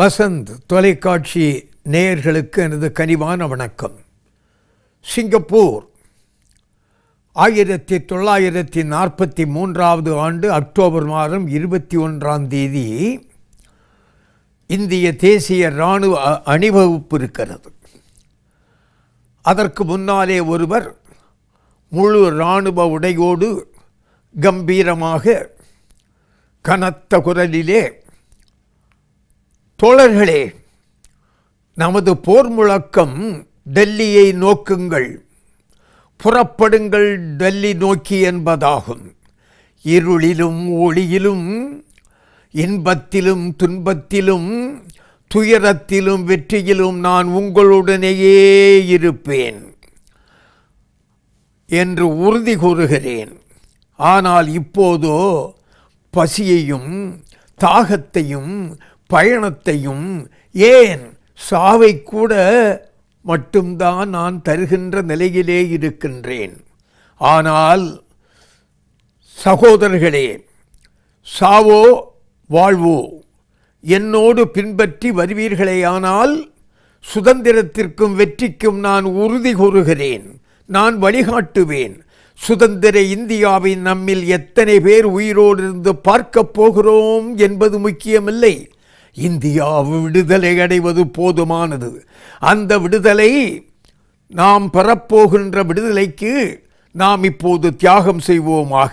வசந்த் தொலைக்காட்சி நேயர்களுக்கு எனது கனிவான வணக்கம் சிங்கப்பூர் ஆயிரத்தி தொள்ளாயிரத்தி நாற்பத்தி மூன்றாவது ஆண்டு அக்டோபர் மாதம் இருபத்தி ஒன்றாம் தேதி இந்திய தேசிய இராணுவ அணிவகுப்பு இருக்கிறது அதற்கு முன்னாலே ஒருவர் முழு இராணுவ உடையோடு கம்பீரமாக கனத்த குரலிலே தோழர்களே நமது போர் முழக்கம் டெல்லியை நோக்குங்கள் புறப்படுங்கள் டெல்லி நோக்கி என்பதாகும் இருளிலும் ஒளியிலும் இன்பத்திலும் துன்பத்திலும் துயரத்திலும் வெற்றியிலும் நான் உங்களுடனேயே இருப்பேன் என்று உறுதி கூறுகிறேன் ஆனால் இப்போதோ பசியையும் தாகத்தையும் பயணத்தையும் ஏன் சாவை கூட மட்டும்தான் நான் தருகின்ற நிலையிலே இருக்கின்றேன் ஆனால் சகோதரர்களே சாவோ வாழ்வோ என்னோடு பின்பற்றி வருவீர்களேயானால் சுதந்திரத்திற்கும் வெற்றிக்கும் நான் உறுதி கூறுகிறேன் நான் வழிகாட்டுவேன் சுதந்திர இந்தியாவின் நம்மில் எத்தனை பேர் உயிரோடு இருந்து பார்க்கப் போகிறோம் என்பது முக்கியமில்லை இந்தியா விடுதலை அடைவது போதுமானது அந்த விடுதலை நாம் பெறப்போகின்ற விடுதலைக்கு நாம் இப்போது தியாகம் செய்வோமாக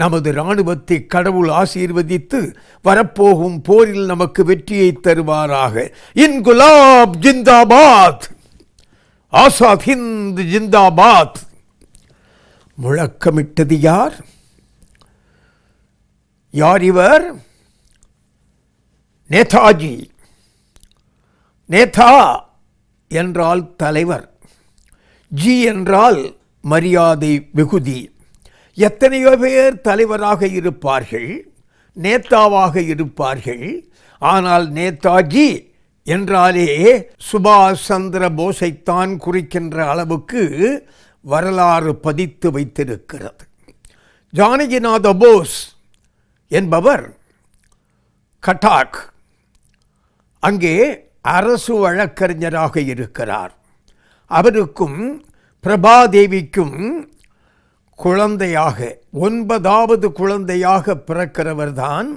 நமது இராணுவத்தை கடவுள் ஆசீர்வதித்து வரப்போகும் போரில் நமக்கு வெற்றியை தருவாராக இன்குலாப் ஜிந்தாபாத் ஆசாத் ஹிந்த் ஜிந்தாபாத் முழக்கமிட்டது யார் யார் இவர் நேதாஜி நேதா என்றால் தலைவர் ஜி என்றால் மரியாதை மிகுதி எத்தனையோ பேர் தலைவராக இருப்பார்கள் நேதாவாக இருப்பார்கள் ஆனால் நேதாஜி என்றாலே சுபாஷ் சந்திர போஸைத்தான் குறிக்கின்ற அளவுக்கு வரலாறு பதித்து வைத்திருக்கிறது ஜானகிநாத போஸ் என்பவர் கட்டாக் அங்கே அரசு வழக்கறிஞராக இருக்கிறார் அவருக்கும் பிரபாதேவிக்கும் குழந்தையாக ஒன்பதாவது குழந்தையாக பிறக்கிறவர்தான்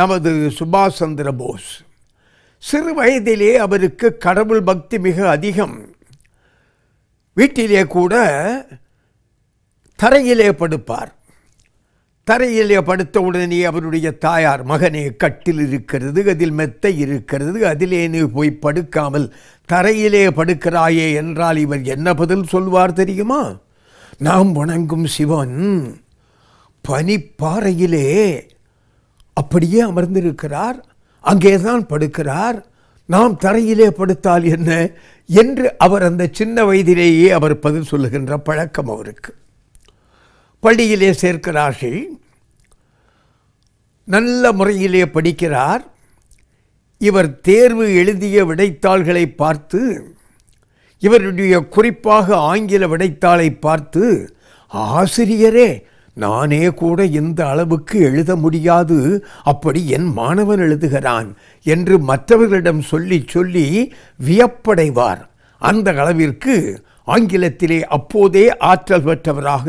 நமது சுபாஷ் சந்திர போஸ் சிறு வயதிலே அவருக்கு கடவுள் பக்தி மிக அதிகம் வீட்டிலே கூட தரையிலே படுப்பார் தரையிலே படுத்த உடனே அவருடைய தாயார் மகனே கட்டில் இருக்கிறது அதில் மெத்தை இருக்கிறது அதிலே நீ போய் படுக்காமல் தரையிலே படுக்கிறாயே என்றால் இவர் என்ன பதில் சொல்வார் தெரியுமா நாம் வணங்கும் சிவன் பனிப்பாறையிலே அப்படியே அமர்ந்திருக்கிறார் அங்கேதான் படுக்கிறார் நாம் தரையிலே படுத்தால் என்ன என்று அவர் அந்த சின்ன வயதிலேயே அவர் பதில் சொல்லுகின்ற பழக்கம் அவருக்கு பள்ளியிலே சேர்க்கிறார்கள் நல்ல முறையிலே படிக்கிறார் இவர் தேர்வு எழுதிய விடைத்தாள்களை பார்த்து இவருடைய குறிப்பாக ஆங்கில விடைத்தாளை பார்த்து ஆசிரியரே நானே கூட இந்த அளவுக்கு எழுத முடியாது அப்படி என் மாணவன் எழுதுகிறான் என்று மற்றவர்களிடம் சொல்லி சொல்லி வியப்படைவார் அந்த அளவிற்கு ஆங்கிலத்திலே அப்போதே ஆற்றல் பெற்றவராக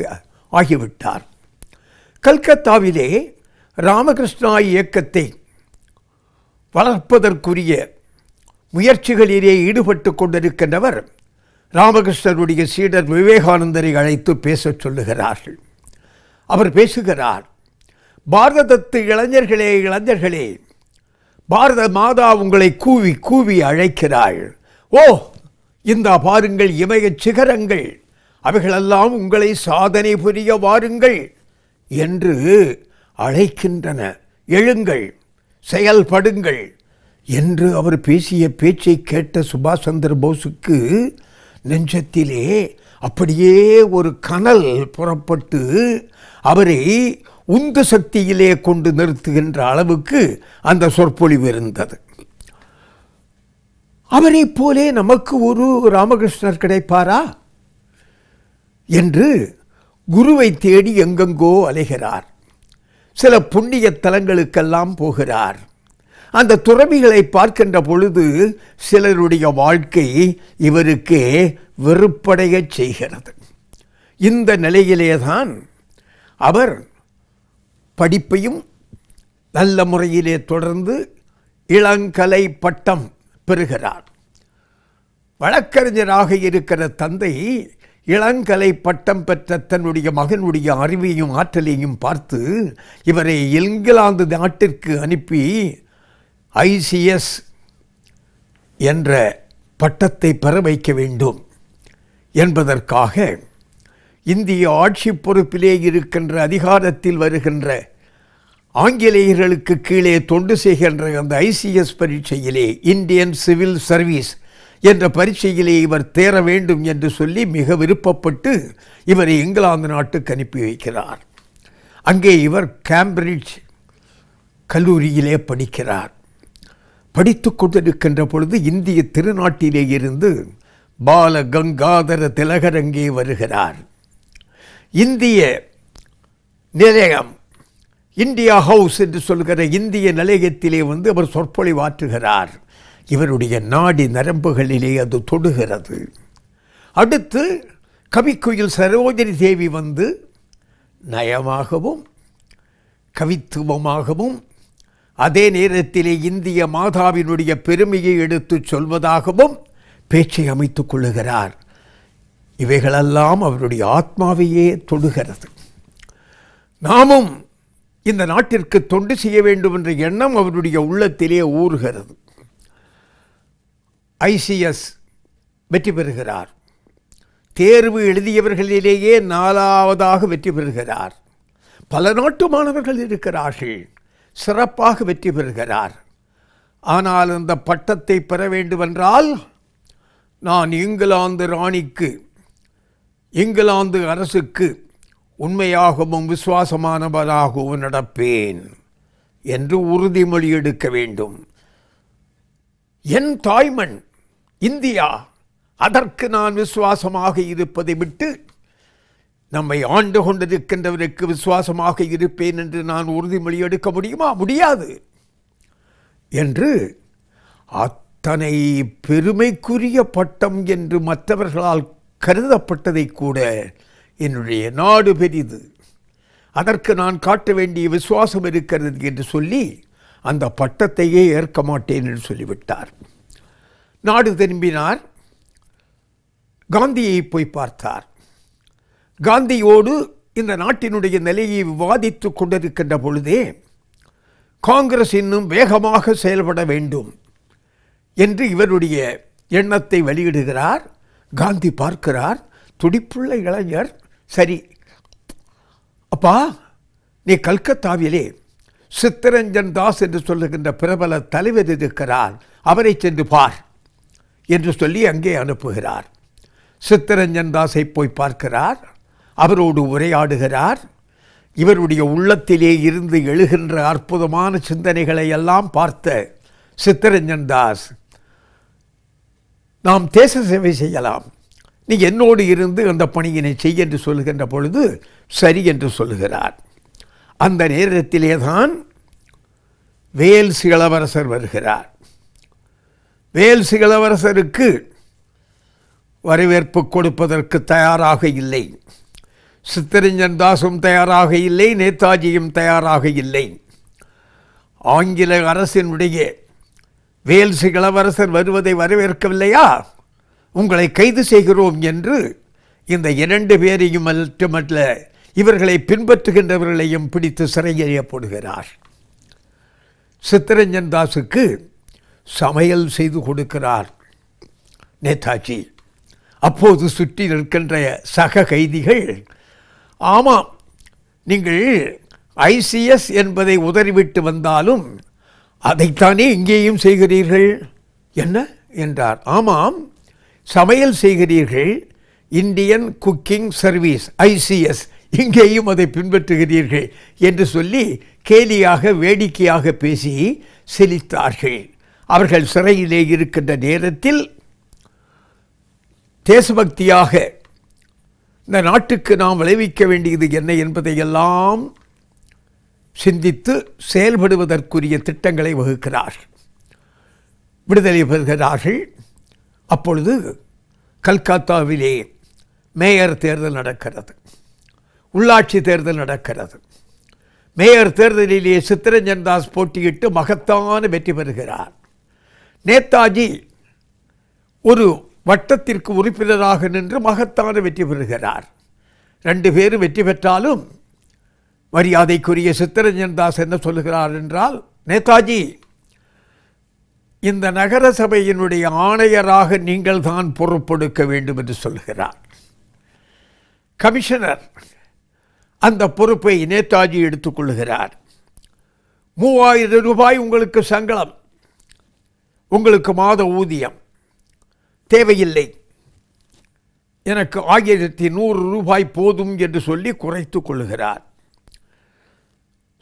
ஆகிவிட்டார் கல்கத்தாவிலே ராமகிருஷ்ணா இயக்கத்தை வளர்ப்பதற்குரிய முயற்சிகளிலே ஈடுபட்டு கொண்டிருக்கின்றவர் ராமகிருஷ்ணருடைய சீடர் விவேகானந்தரை அழைத்து பேசச் சொல்லுகிறார்கள் அவர் பேசுகிறார் பாரதத்து இளைஞர்களே இளைஞர்களே பாரத மாதா உங்களை கூவி கூவி அழைக்கிறாள் ஓ இந்த பாருங்கள் இமய சிகரங்கள் அவைகளெல்லாம் உங்களை சாதனை புரிய வாருங்கள் என்று அழைக்கின்றன எழுங்கள் செயல்படுங்கள் என்று அவர் பேசிய பேச்சை கேட்ட சுபாஷ் சந்திர போஸுக்கு நெஞ்சத்திலே அப்படியே ஒரு கனல் புறப்பட்டு அவரை உந்து சக்தியிலே கொண்டு நிறுத்துகின்ற அளவுக்கு அந்த சொற்பொழிவு இருந்தது அவரைப் போலே நமக்கு ஒரு ராமகிருஷ்ணர் கிடைப்பாரா என்று குருவை தேடி எங்கெங்கோ அலைகிறார் சில புண்ணிய தலங்களுக்கெல்லாம் போகிறார் அந்த துறவிகளை பார்க்கின்ற பொழுது சிலருடைய வாழ்க்கை இவருக்கு வெறுப்படைய செய்கிறது இந்த நிலையிலேதான் அவர் படிப்பையும் நல்ல முறையிலே தொடர்ந்து இளங்கலை பட்டம் பெறுகிறார் வழக்கறிஞராக இருக்கிற தந்தை இளங்கலை பட்டம் பெற்ற தன்னுடைய மகனுடைய அறிவையும் ஆற்றலையும் பார்த்து இவரை இங்கிலாந்து நாட்டிற்கு அனுப்பி ஐசிஎஸ் என்ற பட்டத்தை பெற வைக்க வேண்டும் என்பதற்காக இந்திய ஆட்சி பொறுப்பிலே இருக்கின்ற அதிகாரத்தில் வருகின்ற ஆங்கிலேயர்களுக்கு கீழே தொண்டு செய்கின்ற அந்த ஐசிஎஸ் பரீட்சையிலே இந்தியன் சிவில் சர்வீஸ் என்ற பரீட்சையிலே இவர் தேர வேண்டும் என்று சொல்லி மிக விருப்பப்பட்டு இவரை இங்கிலாந்து நாட்டுக்கு அனுப்பி வைக்கிறார் அங்கே இவர் கேம்பிரிட்ஜ் கல்லூரியிலே படிக்கிறார் படித்து கொண்டிருக்கின்ற பொழுது இந்திய திருநாட்டிலே இருந்து பால கங்காதர திலகர் அங்கே வருகிறார் இந்திய நிலையம் இந்தியா ஹவுஸ் என்று சொல்கிற இந்திய நிலையத்திலே வந்து அவர் சொற்பொழிவாற்றுகிறார் இவருடைய நாடி நரம்புகளிலே அது தொடுகிறது அடுத்து கவிக்குயில் சரோஜரி தேவி வந்து நயமாகவும் கவித்துவமாகவும் அதே நேரத்திலே இந்திய மாதாவினுடைய பெருமையை எடுத்து சொல்வதாகவும் பேச்சை அமைத்துக் கொள்ளுகிறார் இவைகளெல்லாம் அவருடைய ஆத்மாவையே தொடுகிறது நாமும் இந்த நாட்டிற்கு தொண்டு செய்ய வேண்டும் என்ற எண்ணம் அவருடைய உள்ளத்திலே ஊறுகிறது ஐசிஎஸ் வெற்றி பெறுகிறார் தேர்வு எழுதியவர்களிலேயே நாலாவதாக வெற்றி பெறுகிறார் பல நாட்டு மாணவர்கள் இருக்கிறார்கள் சிறப்பாக வெற்றி பெறுகிறார் ஆனால் அந்த பட்டத்தை பெற வேண்டுமென்றால் நான் இங்கிலாந்து ராணிக்கு இங்கிலாந்து அரசுக்கு உண்மையாகவும் விசுவாசமானவராகவும் நடப்பேன் என்று உறுதிமொழி எடுக்க வேண்டும் என் தாய்மண் இந்தியா அதற்கு நான் விசுவாசமாக இருப்பதை விட்டு நம்மை ஆண்டு கொண்டிருக்கின்றவருக்கு விசுவாசமாக இருப்பேன் என்று நான் உறுதிமொழி எடுக்க முடியுமா முடியாது என்று அத்தனை பெருமைக்குரிய பட்டம் என்று மற்றவர்களால் கருதப்பட்டதை கூட என்னுடைய நாடு பெரிது அதற்கு நான் காட்ட வேண்டிய விசுவாசம் இருக்கிறது என்று சொல்லி அந்த பட்டத்தையே ஏற்க மாட்டேன் என்று சொல்லிவிட்டார் நாடு திரும்பினார் காந்தியை போய் பார்த்தார் காந்தியோடு இந்த நாட்டினுடைய நிலையை விவாதித்து கொண்டிருக்கின்ற பொழுதே காங்கிரஸ் இன்னும் வேகமாக செயல்பட வேண்டும் என்று இவருடைய எண்ணத்தை வெளியிடுகிறார் காந்தி பார்க்கிறார் துடிப்புள்ள இளைஞர் சரி அப்பா நீ கல்கத்தாவிலே சித்தரஞ்சன் தாஸ் என்று சொல்லுகின்ற பிரபல தலைவர் இருக்கிறார் அவரை சென்று பார் என்று சொல்லி அங்கே அனுப்புகிறார் சித்தரஞ்சன் தாஸை போய் பார்க்கிறார் அவரோடு உரையாடுகிறார் இவருடைய உள்ளத்திலே இருந்து எழுகின்ற அற்புதமான சிந்தனைகளை எல்லாம் பார்த்த சித்தரஞ்சன் தாஸ் நாம் தேச சேவை செய்யலாம் நீ என்னோடு இருந்து அந்த பணியினை செய் என்று சொல்லுகின்ற பொழுது சரி என்று சொல்லுகிறார் அந்த நேரத்திலே தான் வேல் சிகளவரசர் வருகிறார் வேல்சிகளவரசருக்கு வரவேற்பு கொடுப்பதற்கு தயாராக இல்லை சித்தரஞ்சன் தாசும் தயாராக இல்லை நேதாஜியும் தயாராக இல்லை ஆங்கில அரசினுடைய வேல்ஸ் இளவரசர் வருவதை வரவேற்கவில்லையா உங்களை கைது செய்கிறோம் என்று இந்த இரண்டு பேரையும் மட்டுமல்ல இவர்களை பின்பற்றுகின்றவர்களையும் பிடித்து சிறையறியப்படுகிறார் சித்தரஞ்சன் தாஸுக்கு சமையல் செய்து கொடுக்கிறார் நேதாஜி அப்போது சுற்றி நிற்கின்ற சக கைதிகள் ஆமாம் நீங்கள் ஐசிஎஸ் என்பதை உதறிவிட்டு வந்தாலும் அதைத்தானே இங்கேயும் செய்கிறீர்கள் என்ன என்றார் ஆமாம் சமையல் செய்கிறீர்கள் இந்தியன் குக்கிங் சர்வீஸ் ஐசிஎஸ் இங்கேயும் அதை பின்பற்றுகிறீர்கள் என்று சொல்லி கேலியாக வேடிக்கையாக பேசி சிரித்தார்கள் அவர்கள் சிறையிலே இருக்கின்ற நேரத்தில் தேசபக்தியாக இந்த நாட்டுக்கு நாம் விளைவிக்க வேண்டியது என்ன என்பதையெல்லாம் சிந்தித்து செயல்படுவதற்குரிய திட்டங்களை வகுக்கிறார் விடுதலை பெறுகிறார்கள் அப்பொழுது கல்கத்தாவிலே மேயர் தேர்தல் நடக்கிறது உள்ளாட்சி தேர்தல் நடக்கிறது மேயர் தேர்தலிலே சித்திரஞ்சன் தாஸ் போட்டியிட்டு மகத்தான வெற்றி பெறுகிறார் நேதாஜி ஒரு வட்டத்திற்கு உறுப்பினராக நின்று மகத்தான வெற்றி பெறுகிறார் ரெண்டு பேரும் வெற்றி பெற்றாலும் மரியாதைக்குரிய சித்தரஞ்சன் தாஸ் என்ன சொல்லுகிறார் என்றால் நேதாஜி இந்த நகர சபையினுடைய ஆணையராக நீங்கள் தான் பொறுப்பெடுக்க வேண்டும் என்று சொல்கிறார் கமிஷனர் அந்த பொறுப்பை நேதாஜி எடுத்துக்கொள்கிறார் மூவாயிரம் ரூபாய் உங்களுக்கு சங்கலம் உங்களுக்கு மாத ஊதியம் தேவையில்லை எனக்கு ஆயிரத்தி நூறு ரூபாய் போதும் என்று சொல்லி குறைத்து கொள்கிறார்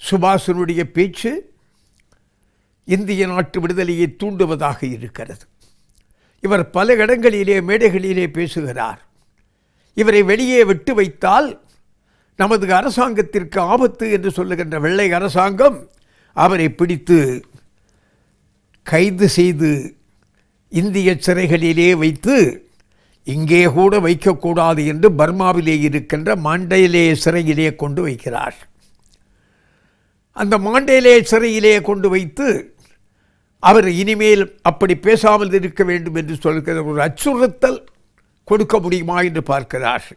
சுபாஷனுடைய பேச்சு இந்திய நாட்டு விடுதலையை தூண்டுவதாக இருக்கிறது இவர் பல இடங்களிலே மேடைகளிலே பேசுகிறார் இவரை வெளியே விட்டு வைத்தால் நமது அரசாங்கத்திற்கு ஆபத்து என்று சொல்லுகின்ற வெள்ளை அரசாங்கம் அவரை பிடித்து கைது செய்து இந்திய சிறைகளிலே வைத்து இங்கே கூட வைக்கக்கூடாது என்று பர்மாவிலே இருக்கின்ற மாண்டையிலே சிறையிலே கொண்டு வைக்கிறார் அந்த மாண்டையிலே சிறையிலே கொண்டு வைத்து அவர் இனிமேல் அப்படி பேசாமல் இருக்க வேண்டும் என்று சொல்கிற ஒரு அச்சுறுத்தல் கொடுக்க முடியுமா என்று பார்க்கிறார்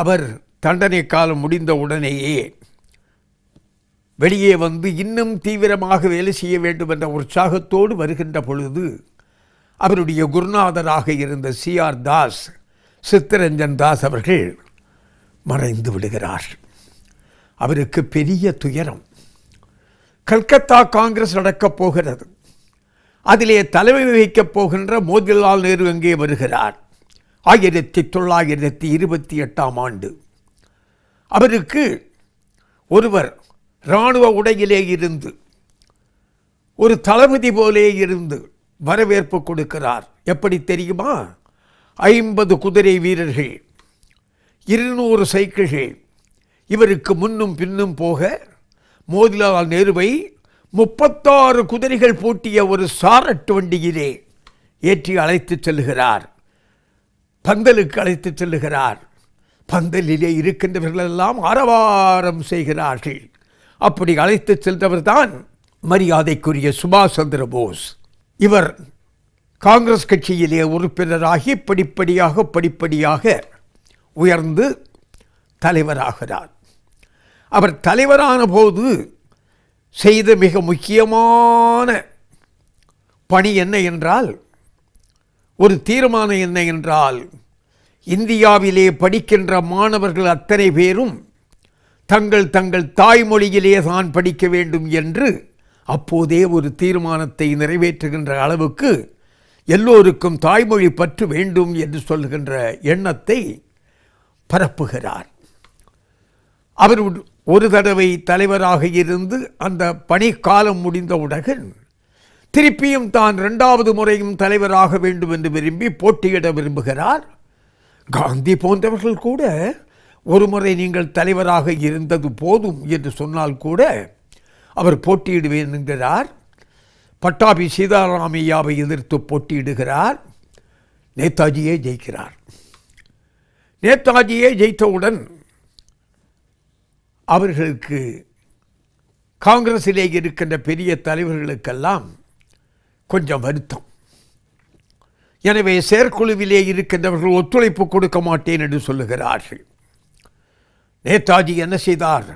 அவர் தண்டனை காலம் முடிந்த உடனேயே வெளியே வந்து இன்னும் தீவிரமாக வேலை செய்ய வேண்டும் என்ற உற்சாகத்தோடு வருகின்ற பொழுது அவருடைய குருநாதராக இருந்த சி ஆர் தாஸ் சித்தரஞ்சன் தாஸ் அவர்கள் மறைந்து விடுகிறார் அவருக்கு பெரிய துயரம் கல்கத்தா காங்கிரஸ் நடக்கப் போகிறது அதிலே தலைமை வகிக்கப் போகின்ற மோதிலால் நேரு அங்கே வருகிறார் ஆயிரத்தி தொள்ளாயிரத்தி இருபத்தி எட்டாம் ஆண்டு அவருக்கு ஒருவர் இராணுவ உடையிலே இருந்து ஒரு தளபதி போலே இருந்து வரவேற்பு கொடுக்கிறார் எப்படி தெரியுமா ஐம்பது குதிரை வீரர்கள் இருநூறு சைக்கிள்கள் இவருக்கு முன்னும் பின்னும் போக மோதிலால் நேருவை முப்பத்தாறு குதிரைகள் பூட்டிய ஒரு சாரட்டு வண்டியிலே ஏற்றி அழைத்து செல்லுகிறார் பந்தலுக்கு அழைத்து செல்லுகிறார் பந்தலிலே இருக்கின்றவர்களெல்லாம் ஆரவாரம் செய்கிறார்கள் அப்படி அழைத்து சென்றவர் தான் மரியாதைக்குரிய சுபாஷ் சந்திர போஸ் இவர் காங்கிரஸ் கட்சியிலே உறுப்பினராகி படிப்படியாக படிப்படியாக உயர்ந்து தலைவராகிறார் அவர் தலைவரான போது செய்த மிக முக்கியமான பணி என்ன என்றால் ஒரு தீர்மானம் என்ன என்றால் இந்தியாவிலே படிக்கின்ற மாணவர்கள் அத்தனை பேரும் தங்கள் தங்கள் தாய்மொழியிலே தான் படிக்க வேண்டும் என்று அப்போதே ஒரு தீர்மானத்தை நிறைவேற்றுகின்ற அளவுக்கு எல்லோருக்கும் தாய்மொழி பற்று வேண்டும் என்று சொல்கின்ற எண்ணத்தை பரப்புகிறார் அவர் ஒரு தடவை தலைவராக இருந்து அந்த பணிக்காலம் முடிந்தவுடன் திருப்பியும் தான் ரெண்டாவது முறையும் தலைவராக வேண்டும் என்று விரும்பி போட்டியிட விரும்புகிறார் காந்தி போன்றவர்கள் கூட ஒருமுறை நீங்கள் தலைவராக இருந்தது போதும் என்று சொன்னால் கூட அவர் போட்டியிடுவேன் என்கிறார் பட்டாபி சீதாராமையாவை எதிர்த்து போட்டியிடுகிறார் நேதாஜியே ஜெயிக்கிறார் நேதாஜியே ஜெயித்தவுடன் அவர்களுக்கு காங்கிரசிலே இருக்கின்ற பெரிய தலைவர்களுக்கெல்லாம் கொஞ்சம் வருத்தம் எனவே செயற்குழுவிலே இருக்கின்றவர்கள் ஒத்துழைப்பு கொடுக்க மாட்டேன் என்று சொல்லுகிறார்கள் நேதாஜி என்ன செய்தார்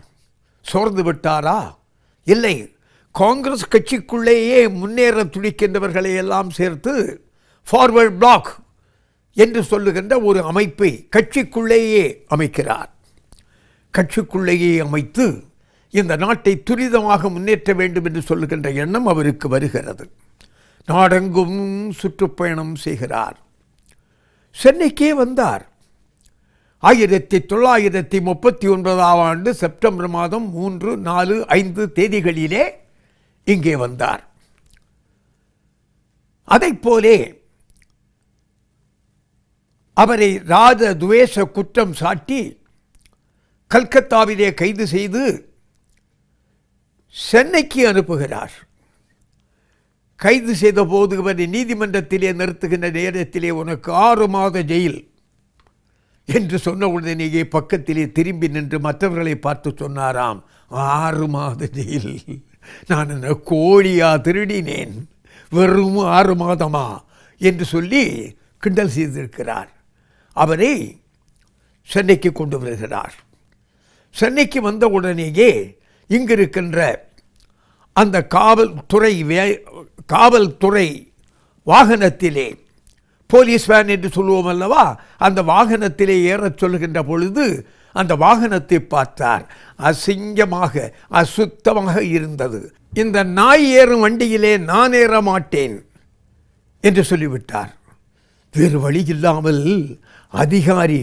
சோர்ந்து விட்டாரா இல்லை காங்கிரஸ் கட்சிக்குள்ளேயே முன்னேற துடிக்கின்றவர்களை எல்லாம் சேர்த்து ஃபார்வர்ட் பிளாக் என்று சொல்லுகின்ற ஒரு அமைப்பை கட்சிக்குள்ளேயே அமைக்கிறார் கட்சிக்குள்ளேயே அமைத்து இந்த நாட்டை துரிதமாக முன்னேற்ற வேண்டும் என்று சொல்லுகின்ற எண்ணம் அவருக்கு வருகிறது நாடெங்கும் சுற்றுப்பயணம் செய்கிறார் சென்னைக்கே வந்தார் ஆயிரத்தி தொள்ளாயிரத்தி முப்பத்தி ஒன்பதாம் ஆண்டு செப்டம்பர் மாதம் மூன்று நாலு ஐந்து தேதிகளிலே இங்கே வந்தார் போலே அவரை ராஜ துவேஷ குற்றம் சாட்டி கல்கத்தாவிலே கைது செய்து சென்னைக்கு அனுப்புகிறார் கைது செய்த போது இவனை நீதிமன்றத்திலே நிறுத்துகின்ற நேரத்திலே உனக்கு ஆறு மாத ஜெயில் என்று சொன்ன உடனேயே பக்கத்திலே திரும்பி நின்று மற்றவர்களை பார்த்து சொன்னாராம் ஆறு மாத ஜெயில் நான் என்ன கோழியா திருடினேன் வெறும் ஆறு மாதமா என்று சொல்லி கிண்டல் செய்திருக்கிறார் அவரை சென்னைக்கு கொண்டு வருகிறார் சென்னைக்கு வந்த உடனேயே இங்கிருக்கின்ற அந்த காவல்துறை வே காவல்துறை வாகனத்திலே போலீஸ் வேன் என்று சொல்லுவோம் அல்லவா அந்த வாகனத்திலே ஏறச் சொல்கின்ற பொழுது அந்த வாகனத்தை பார்த்தார் அசிங்கமாக அசுத்தமாக இருந்தது இந்த நாய் ஏறும் வண்டியிலே நான் ஏற மாட்டேன் என்று சொல்லிவிட்டார் வேறு வழி இல்லாமல் அதிகாரி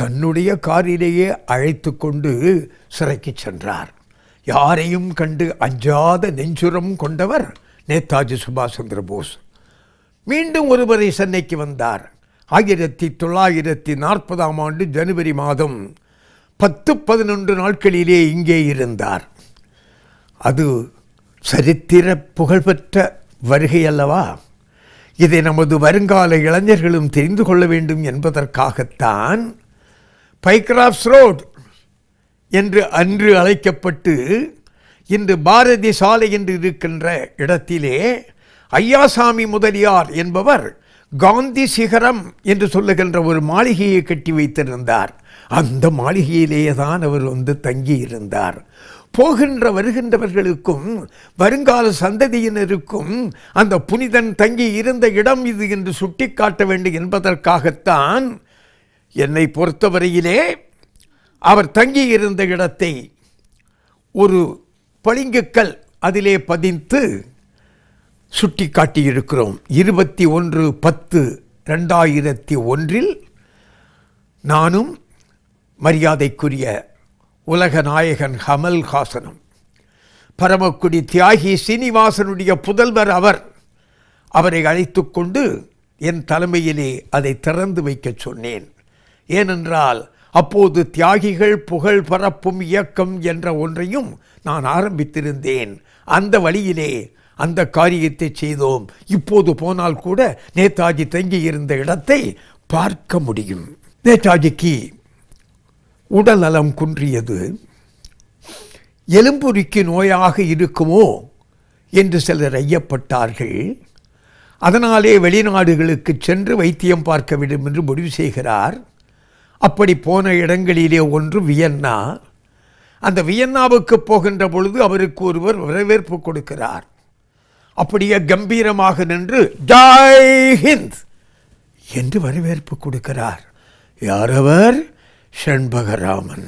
தன்னுடைய காரிலேயே அழைத்து கொண்டு சிறைக்கு சென்றார் யாரையும் கண்டு அஞ்சாத நெஞ்சுரம் கொண்டவர் நேதாஜி சுபாஷ் சந்திர போஸ் மீண்டும் ஒருவரை சென்னைக்கு வந்தார் ஆயிரத்தி தொள்ளாயிரத்தி நாற்பதாம் ஆண்டு ஜனவரி மாதம் பத்து பதினொன்று நாட்களிலே இங்கே இருந்தார் அது சரித்திர புகழ்பெற்ற வருகை அல்லவா இதை நமது வருங்கால இளைஞர்களும் தெரிந்து கொள்ள வேண்டும் என்பதற்காகத்தான் பைக்ராஃப்ஸ் ரோட் என்று அன்று அழைக்கப்பட்டு இன்று பாரதி சாலை என்று இருக்கின்ற இடத்திலே ஐயாசாமி முதலியார் என்பவர் காந்தி சிகரம் என்று சொல்லுகின்ற ஒரு மாளிகையை கட்டி வைத்திருந்தார் அந்த மாளிகையிலேயே தான் அவர் வந்து தங்கி இருந்தார் போகின்ற வருகின்றவர்களுக்கும் வருங்கால சந்ததியினருக்கும் அந்த புனிதன் தங்கி இருந்த இடம் இது என்று சுட்டிக்காட்ட வேண்டும் என்பதற்காகத்தான் என்னை பொறுத்தவரையிலே அவர் தங்கி இருந்த இடத்தை ஒரு பளிங்குக்கல் அதிலே பதிந்து சுட்டி காட்டியிருக்கிறோம் இருபத்தி ஒன்று பத்து ரெண்டாயிரத்தி ஒன்றில் நானும் மரியாதைக்குரிய உலக நாயகன் கமல் ஹாசனும் பரமக்குடி தியாகி சீனிவாசனுடைய புதல்வர் அவர் அவரை அழைத்து கொண்டு என் தலைமையிலே அதை திறந்து வைக்கச் சொன்னேன் ஏனென்றால் அப்போது தியாகிகள் புகழ் பரப்பும் இயக்கம் என்ற ஒன்றையும் நான் ஆரம்பித்திருந்தேன் அந்த வழியிலே அந்த காரியத்தை செய்தோம் இப்போது போனால் கூட நேதாஜி தங்கியிருந்த இடத்தை பார்க்க முடியும் நேதாஜிக்கு உடல் நலம் குன்றியது எலும்புரிக்கு நோயாக இருக்குமோ என்று சிலர் ஐயப்பட்டார்கள் அதனாலே வெளிநாடுகளுக்கு சென்று வைத்தியம் பார்க்க வேண்டும் என்று முடிவு செய்கிறார் அப்படி போன இடங்களிலே ஒன்று வியன்னா அந்த வியன்னாவுக்கு போகின்ற பொழுது அவருக்கு ஒருவர் வரவேற்பு கொடுக்கிறார் அப்படியே கம்பீரமாக நின்று ஜாய் ஹிந்த் என்று வரவேற்பு கொடுக்கிறார் யாரவர் ஷண்பகராமன்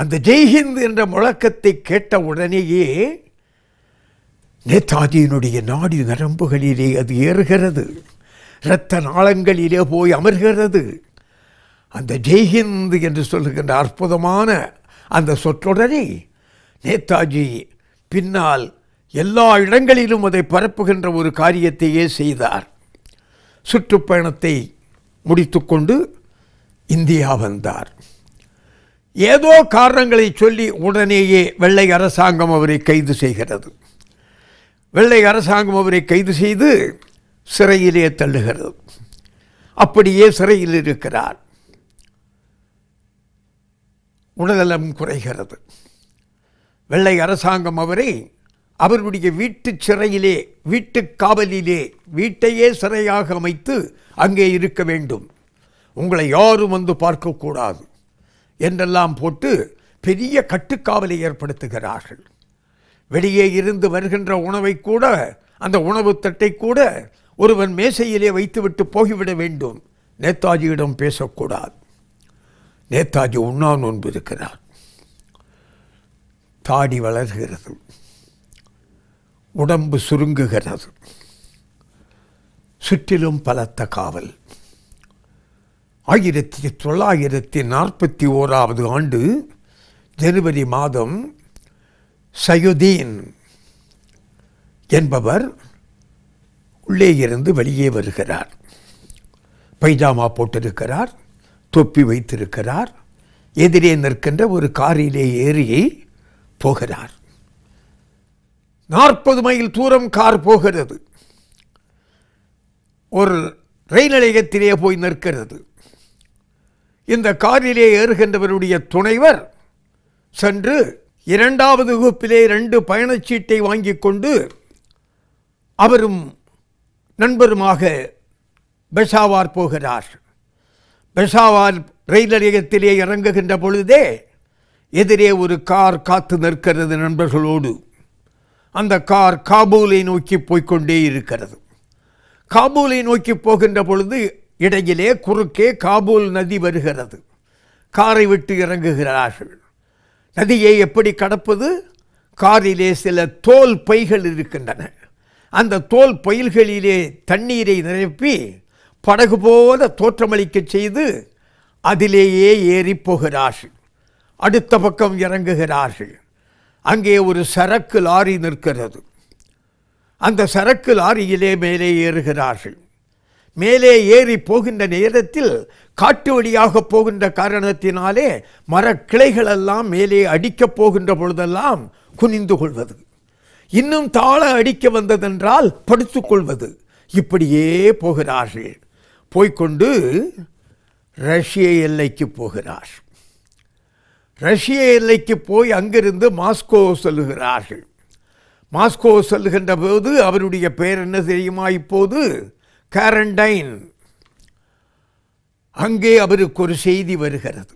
அந்த ஜெய்ஹிந்த் என்ற முழக்கத்தை கேட்ட உடனேயே நேதாஜியினுடைய நாடி நரம்புகளிலே அது ஏறுகிறது இரத்த நாளங்களிலே போய் அமர்கிறது அந்த ஜெய்ஹிந்த் என்று சொல்லுகின்ற அற்புதமான அந்த சொற்றொடரே நேதாஜி பின்னால் எல்லா இடங்களிலும் அதை பரப்புகின்ற ஒரு காரியத்தையே செய்தார் சுற்றுப்பயணத்தை முடித்துக்கொண்டு இந்தியா வந்தார் ஏதோ காரணங்களை சொல்லி உடனேயே வெள்ளை அரசாங்கம் அவரை கைது செய்கிறது வெள்ளை அரசாங்கம் அவரை கைது செய்து சிறையிலே தள்ளுகிறது அப்படியே சிறையில் இருக்கிறார் உடல்நலம் குறைகிறது வெள்ளை அரசாங்கம் அவரை அவருடைய வீட்டு சிறையிலே வீட்டு காவலிலே வீட்டையே சிறையாக அமைத்து அங்கே இருக்க வேண்டும் உங்களை யாரும் வந்து பார்க்கக்கூடாது என்றெல்லாம் போட்டு பெரிய கட்டுக்காவலை ஏற்படுத்துகிறார்கள் வெளியே இருந்து வருகின்ற உணவை கூட அந்த உணவு தட்டை கூட ஒருவன் மேசையிலே வைத்துவிட்டு போய்விட வேண்டும் நேதாஜியிடம் பேசக்கூடாது நேதாஜி உண்ணா நோன்பு இருக்கிறார் தாடி வளர்கிறது உடம்பு சுருங்குகிறது சுற்றிலும் பலத்த காவல் ஆயிரத்தி தொள்ளாயிரத்தி நாற்பத்தி ஓராவது ஆண்டு ஜனவரி மாதம் சயுதீன் என்பவர் உள்ளே இருந்து வெளியே வருகிறார் பைஜாமா போட்டிருக்கிறார் தொப்பி வைத்திருக்கிறார் எதிரே நிற்கின்ற ஒரு காரிலே ஏறி போகிறார் நாற்பது மைல் தூரம் கார் போகிறது ஒரு ரயில் நிலையத்திலே போய் நிற்கிறது இந்த காரிலே ஏறுகின்றவருடைய துணைவர் சென்று இரண்டாவது வகுப்பிலே ரெண்டு பயணச்சீட்டை வாங்கி கொண்டு அவரும் நண்பருமாக பெஷாவார் போகிறார் பெஷாவார் ரயில் நிலையத்திலே இறங்குகின்ற பொழுதே எதிரே ஒரு கார் காத்து நிற்கிறது நண்பர்களோடு அந்த கார் காபூலை நோக்கி போய்கொண்டே இருக்கிறது காபூலை நோக்கி போகின்ற பொழுது இடையிலே குறுக்கே காபூல் நதி வருகிறது காரை விட்டு இறங்குகிறார்கள் நதியை எப்படி கடப்பது காரிலே சில தோல் பைகள் இருக்கின்றன அந்த தோல் பயில்களிலே தண்ணீரை நிரப்பி படகு போல தோற்றமளிக்கச் செய்து அதிலேயே ஏறி போகிறார்கள் அடுத்த பக்கம் இறங்குகிறார்கள் அங்கே ஒரு சரக்கு லாரி நிற்கிறது அந்த சரக்கு லாரியிலே மேலே ஏறுகிறார்கள் மேலே ஏறி போகின்ற நேரத்தில் காட்டு வழியாக போகின்ற காரணத்தினாலே மரக்கிளைகளெல்லாம் மேலே அடிக்கப் போகின்ற பொழுதெல்லாம் குனிந்து கொள்வது இன்னும் தாள அடிக்க வந்ததென்றால் படுத்துக்கொள்வது இப்படியே போகிறார்கள் போய்கொண்டு ரஷ்ய எல்லைக்கு போகிறார் ரஷ்ய எல்லைக்கு போய் அங்கிருந்து மாஸ்கோ செல்கிறார்கள் மாஸ்கோ செல்கின்ற போது அவருடைய பெயர் என்ன தெரியுமா இப்போது கேரண்டைன் அங்கே அவருக்கு ஒரு செய்தி வருகிறது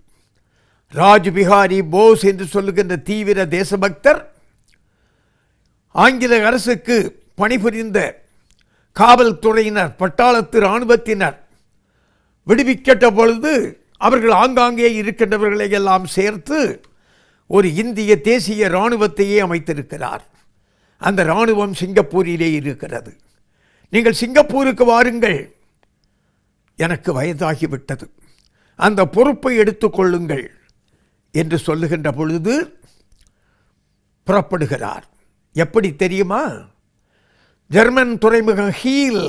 ராஜ்பிகாரி போஸ் என்று சொல்லுகின்ற தீவிர தேசபக்தர் ஆங்கில அரசுக்கு பணிபுரிந்த காவல்துறையினர் பட்டாளத்து இராணுவத்தினர் விடுவிக்கட்ட பொழுது அவர்கள் ஆங்காங்கே இருக்கின்றவர்களை எல்லாம் சேர்த்து ஒரு இந்திய தேசிய இராணுவத்தையே அமைத்திருக்கிறார் அந்த இராணுவம் சிங்கப்பூரிலே இருக்கிறது நீங்கள் சிங்கப்பூருக்கு வாருங்கள் எனக்கு வயதாகிவிட்டது அந்த பொறுப்பை எடுத்துக்கொள்ளுங்கள் என்று சொல்லுகின்ற பொழுது புறப்படுகிறார் எப்படி தெரியுமா ஜெர்மன் துறைமுகம் ஹீல்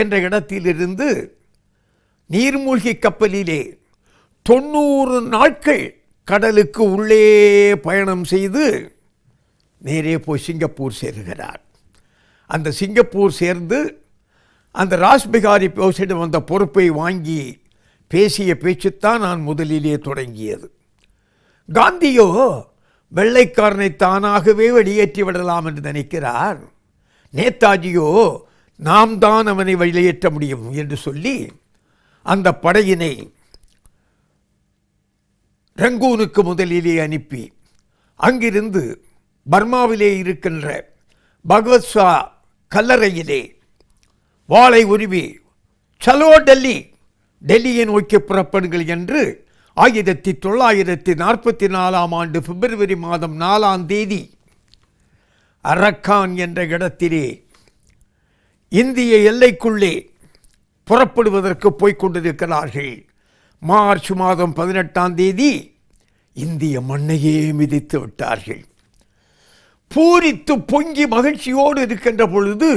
என்ற இடத்திலிருந்து நீர்மூழ்கி கப்பலிலே தொண்ணூறு நாட்கள் கடலுக்கு உள்ளே பயணம் செய்து நேரே போய் சிங்கப்பூர் சேருகிறார் அந்த சிங்கப்பூர் சேர்ந்து அந்த ராஜ்பிகாரி போஸிடம் வந்த பொறுப்பை வாங்கி பேசிய பேச்சுத்தான் நான் முதலிலே தொடங்கியது காந்தியோ வெள்ளைக்காரனை தானாகவே வெளியேற்றி விடலாம் என்று நினைக்கிறார் நேதாஜியோ நாம் தான் அவனை வெளியேற்ற முடியும் என்று சொல்லி அந்த படையினை ரங்கூனுக்கு முதலிலே அனுப்பி அங்கிருந்து பர்மாவிலே இருக்கின்ற பகவத்ஷா கல்லறையிலே வாளை உருவி சலோ டெல்லி டெல்லியை நோக்கி புறப்படுங்கள் என்று ஆயிரத்தி தொள்ளாயிரத்தி நாற்பத்தி நாலாம் ஆண்டு பிப்ரவரி மாதம் நாலாம் தேதி அரக்கான் என்ற இடத்திலே இந்திய எல்லைக்குள்ளே புறப்படுவதற்கு போய்கொண்டிருக்கிறார்கள் மார்ச் மாதம் பதினெட்டாம் தேதி இந்திய மண்ணையே மிதித்து விட்டார்கள் பூரித்து பொங்கி மகிழ்ச்சியோடு இருக்கின்ற பொழுது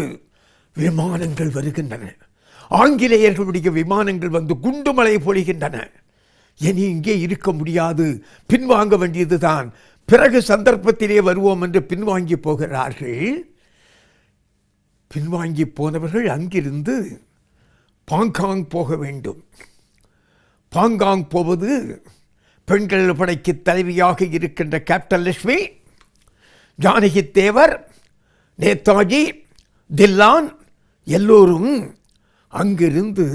விமானங்கள் வருகின்றன ஆங்கிலேயர்களுடைய விமானங்கள் வந்து குண்டுமலை பொழிகின்றன இனி இங்கே இருக்க முடியாது பின்வாங்க வேண்டியதுதான் பிறகு சந்தர்ப்பத்திலே வருவோம் என்று பின்வாங்கி போகிறார்கள் பின்வாங்கி போனவர்கள் அங்கிருந்து பாங்காங் போக வேண்டும் பாங்காங் போவது பெண்கள் படைக்கு தலைவியாக இருக்கின்ற கேப்டன் லட்சுமி ஜானகி தேவர் நேதாஜி தில்லான் எல்லோரும் அங்கிருந்து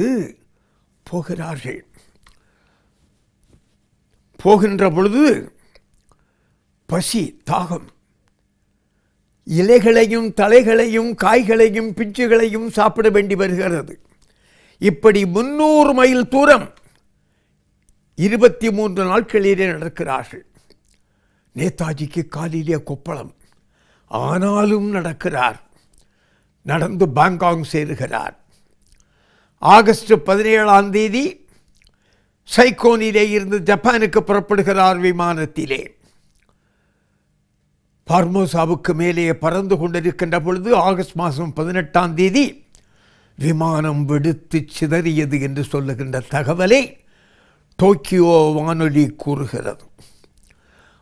போகிறார்கள் போகின்ற பொழுது பசி தாகம் இலைகளையும் தலைகளையும் காய்களையும் பிஞ்சுகளையும் சாப்பிட வேண்டி வருகிறது இப்படி முன்னூறு மைல் தூரம் இருபத்தி மூன்று நாட்களிலே நடக்கிறார்கள் நேதாஜிக்கு காலிலே கொப்பளம் ஆனாலும் நடக்கிறார் நடந்து பாங்காங் சேருகிறார் ஆகஸ்ட் பதினேழாம் தேதி சைக்கோனிலே இருந்து ஜப்பானுக்கு புறப்படுகிறார் விமானத்திலே பார்மோசாவுக்கு மேலே பறந்து கொண்டிருக்கின்ற பொழுது ஆகஸ்ட் மாதம் பதினெட்டாம் தேதி விமானம் விடுத்து சிதறியது என்று சொல்லுகின்ற தகவலை டோக்கியோ வானொலி கூறுகிறது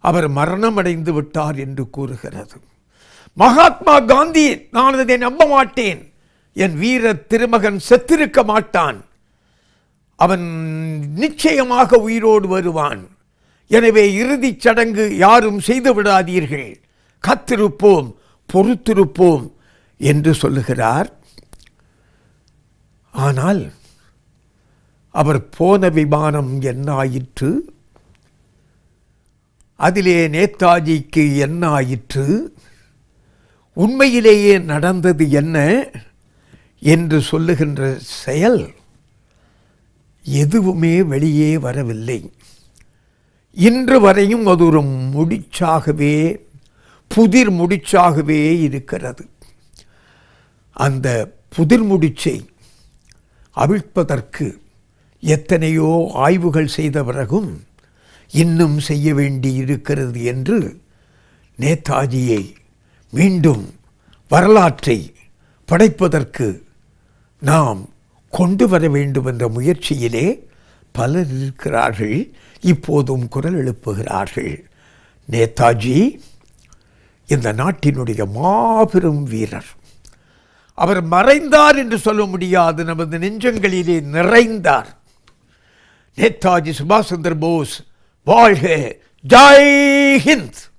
அவர் மரணமடைந்து விட்டார் என்று கூறுகிறது மகாத்மா காந்தி நான் அதை நம்ப மாட்டேன் என் வீர திருமகன் செத்திருக்க மாட்டான் அவன் நிச்சயமாக உயிரோடு வருவான் எனவே இறுதிச் சடங்கு யாரும் செய்து விடாதீர்கள் காத்திருப்போம் பொறுத்திருப்போம் என்று சொல்லுகிறார் ஆனால் அவர் போன விமானம் என்னாயிற்று அதிலே நேதாஜிக்கு என்னாயிற்று உண்மையிலேயே நடந்தது என்ன என்று சொல்லுகின்ற செயல் எதுவுமே வெளியே வரவில்லை இன்று வரையும் அது ஒரு முடிச்சாகவே புதிர் முடிச்சாகவே இருக்கிறது அந்த புதிர் முடிச்சை அவிழ்ப்பதற்கு எத்தனையோ ஆய்வுகள் செய்த பிறகும் இன்னும் செய்ய வேண்டி இருக்கிறது என்று நேதாஜியை மீண்டும் வரலாற்றை படைப்பதற்கு நாம் கொண்டு வர வேண்டும் என்ற முயற்சியிலே பலர் இருக்கிறார்கள் இப்போதும் குரல் எழுப்புகிறார்கள் நேதாஜி இந்த நாட்டினுடைய மாபெரும் வீரர் அவர் மறைந்தார் என்று சொல்ல முடியாது நமது நெஞ்சங்களிலே நிறைந்தார் நேதாஜி சுபாஷ் சந்திர போஸ் வாழ்க ஜாய் ஹிந்த்